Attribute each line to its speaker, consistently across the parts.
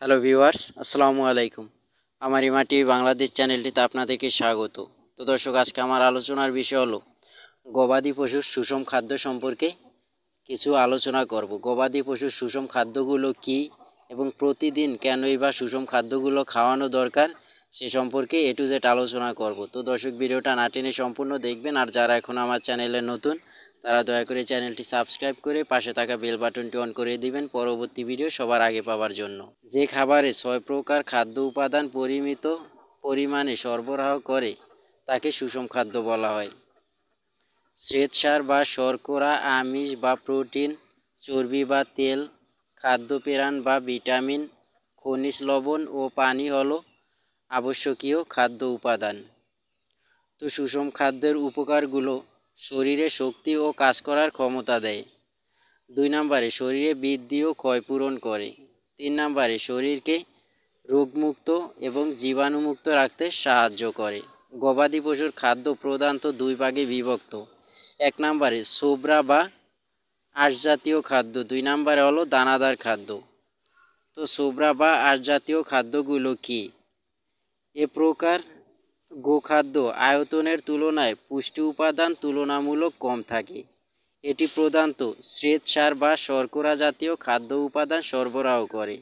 Speaker 1: hello viewers আসসালামু আলাইকুম আমার ইমাটি বাংলাদেশ চ্যানেলটিতে আপনাদেরকে স্বাগত তো দর্শক আজকে আমার আলোচনার বিষয় হলো গবাদি পশুর সুষম খাদ্য সম্পর্কে কিছু আলোচনা করব গবাদি পশুর সুষম খাদ্যগুলো কি এবং প্রতিদিন কেনই বা সুষম খাদ্যগুলো খাওয়ানো দরকার সে সম্পর্কে এ টু জেড আলোচনা করব তো দর্শক ভিডিওটা না সম্পূর্ণ দেখবেন আর যারা এখন আমার চ্যানেলে নতুন তারা দয়া করে চ্যানেলটি সাবস্ক্রাইব করে পাশে থাকা বেল বাটনটি অন করে দিবেন পরবর্তী ভিডিও সবার আগে পাওয়ার জন্য যে খাবারে ছয় প্রকার খাদ্য উপাদান পরিমিত পরিমাণে সরবরাহ করে তাকে সুষম খাদ্য বলা হয় শ্বেতসার বা শর্করা আমিষ বা প্রোটিন চর্বি বা তেল খাদ্য পেরান বা ভিটামিন খনিজ লবণ ও পানি হল আবশ্যকীয় খাদ্য উপাদান তো সুষম খাদ্যের উপকারগুলো শরীরে শক্তি ও কাজ করার ক্ষমতা দেয় দুই নম্বরে শরীরে বৃদ্ধি ও ক্ষয়পূরণ করে তিন নম্বরে শরীরকে রোগমুক্ত এবং জীবাণুমুক্ত রাখতে সাহায্য করে গবাদি পশুর খাদ্য প্রধানত দুই ভাগে বিভক্ত এক নম্বরে সোবরা বা জাতীয় খাদ্য দুই নম্বরে হলো দানাদার খাদ্য তো সোবরা বা জাতীয় খাদ্যগুলো কি এ প্রকার গোখাদ্য আয়তনের তুলনায় পুষ্টি উপাদান তুলনামূলক কম থাকে এটি প্রধানত শ্বেতসার বা শর্করা জাতীয় খাদ্য উপাদান সরবরাহ করে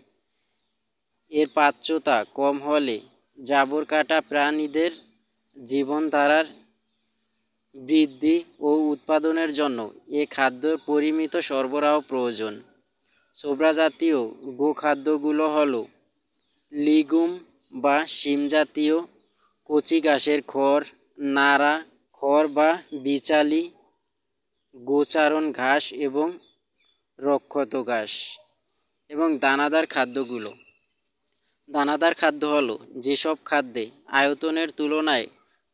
Speaker 1: এর পাচ্যতা কম হলে জাবর কাটা প্রাণীদের জীবনধারার বৃদ্ধি ও উৎপাদনের জন্য এ খাদ্যের পরিমিত সরবরাহ প্রয়োজন জাতীয় গোখাদ্যগুলো হল লিগুম বা শিম জাতীয় কচি ঘাসের খড় নাড়া খড় বা বিচালি গোচারণ ঘাস এবং রক্ষত ঘাস এবং দানাদার খাদ্যগুলো দানাদার খাদ্য হলো যেসব খাদ্যে আয়তনের তুলনায়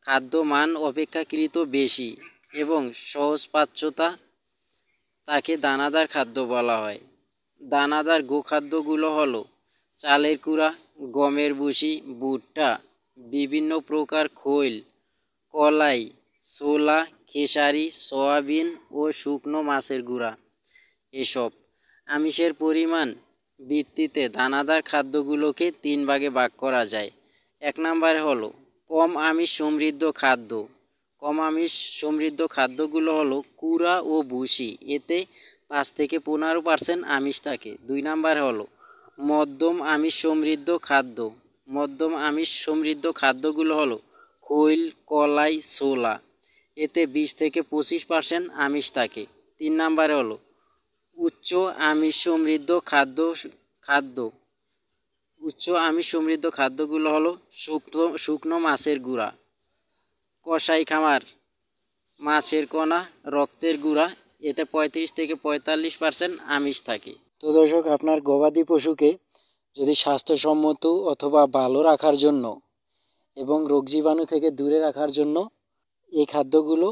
Speaker 1: খাদ্য মান অপেক্ষাকৃত বেশি এবং সহজপাচ্যতা তাকে দানাদার খাদ্য বলা হয় দানাদার গোখাদ্যগুলো হলো চালের কুড়া গমের বুসি ভুট্টা বিভিন্ন প্রকার খৈল কলাই ছোলা খেসারি সয়াবিন ও শুকনো মাছের গুঁড়া এসব আমিষের পরিমাণ ভিত্তিতে দানাদার খাদ্যগুলোকে তিন ভাগে ভাগ করা যায় এক নাম্বার হলো কম আমিষ সমৃদ্ধ খাদ্য কম আমিষ সমৃদ্ধ খাদ্যগুলো হলো কুড়া ও ভুসি এতে পাঁচ থেকে পনেরো পার্সেন্ট আমিষ থাকে দুই নাম্বার হলো মধ্যম আমিষ সমৃদ্ধ খাদ্য মধ্যম আমিষ সমৃদ্ধ খাদ্যগুলো হলো খৈল কলাই ছোলা এতে বিশ থেকে পঁচিশ পার্সেন্ট আমিষ থাকে তিন নাম্বারে হলো উচ্চ আমিষ সমৃদ্ধ খাদ্য খাদ্য উচ্চ আমিষ সমৃদ্ধ খাদ্যগুলো হলো শুকনো শুকনো মাছের গুঁড়া কষাই খামার মাছের কণা রক্তের গুঁড়া এতে পঁয়ত্রিশ থেকে পঁয়তাল্লিশ পার্সেন্ট আমিষ থাকে তো দর্শক আপনার গবাদি পশুকে যদি স্বাস্থ্যসম্মত অথবা ভালো রাখার জন্য এবং রোগ জীবাণু থেকে দূরে রাখার জন্য এই খাদ্যগুলো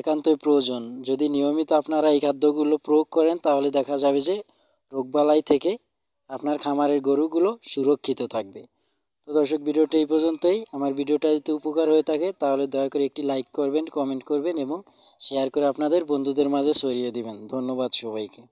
Speaker 1: একান্তই প্রয়োজন যদি নিয়মিত আপনারা এই খাদ্যগুলো প্রয়োগ করেন তাহলে দেখা যাবে যে রোগবালাই থেকে আপনার খামারের গরুগুলো সুরক্ষিত থাকবে তো দর্শক ভিডিওটা এই পর্যন্তই আমার ভিডিওটা যদি উপকার হয়ে থাকে তাহলে দয়া করে একটি লাইক করবেন কমেন্ট করবেন এবং শেয়ার করে আপনাদের বন্ধুদের মাঝে ছড়িয়ে দিবেন ধন্যবাদ সবাইকে